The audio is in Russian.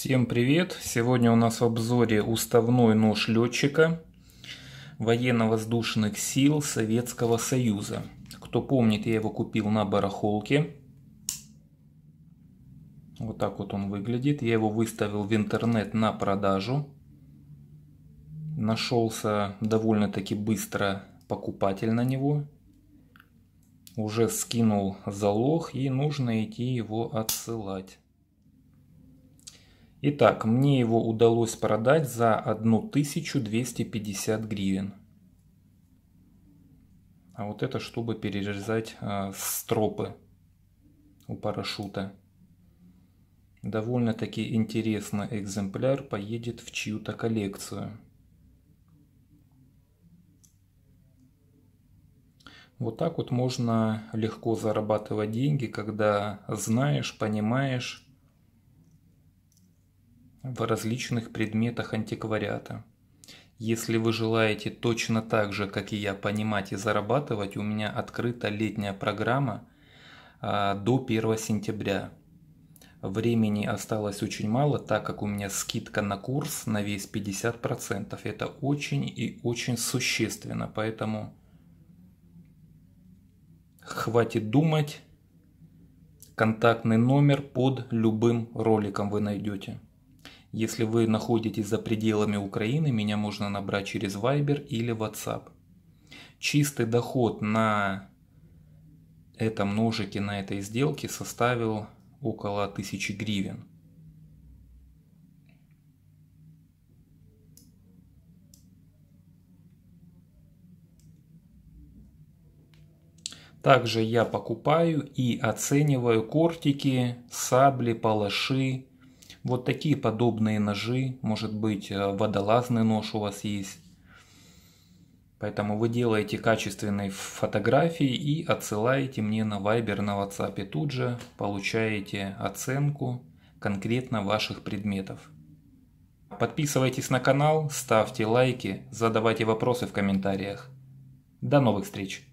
Всем привет! Сегодня у нас в обзоре уставной нож летчика военно-воздушных сил Советского Союза. Кто помнит, я его купил на барахолке. Вот так вот он выглядит. Я его выставил в интернет на продажу. Нашелся довольно-таки быстро покупатель на него. Уже скинул залог и нужно идти его отсылать. Итак, мне его удалось продать за 1250 гривен. А вот это, чтобы перерезать э, стропы у парашюта. Довольно-таки интересный экземпляр поедет в чью-то коллекцию. Вот так вот можно легко зарабатывать деньги, когда знаешь, понимаешь, в различных предметах антиквариата. Если вы желаете точно так же, как и я, понимать и зарабатывать, у меня открыта летняя программа а, до 1 сентября. Времени осталось очень мало, так как у меня скидка на курс на весь 50%. Это очень и очень существенно, поэтому хватит думать. Контактный номер под любым роликом вы найдете. Если вы находитесь за пределами Украины, меня можно набрать через Viber или WhatsApp. Чистый доход на этом ножике, на этой сделке составил около 1000 гривен. Также я покупаю и оцениваю кортики, сабли, палаши, вот такие подобные ножи, может быть э, водолазный нож у вас есть. Поэтому вы делаете качественные фотографии и отсылаете мне на Viber, на WhatsApp. И тут же получаете оценку конкретно ваших предметов. Подписывайтесь на канал, ставьте лайки, задавайте вопросы в комментариях. До новых встреч!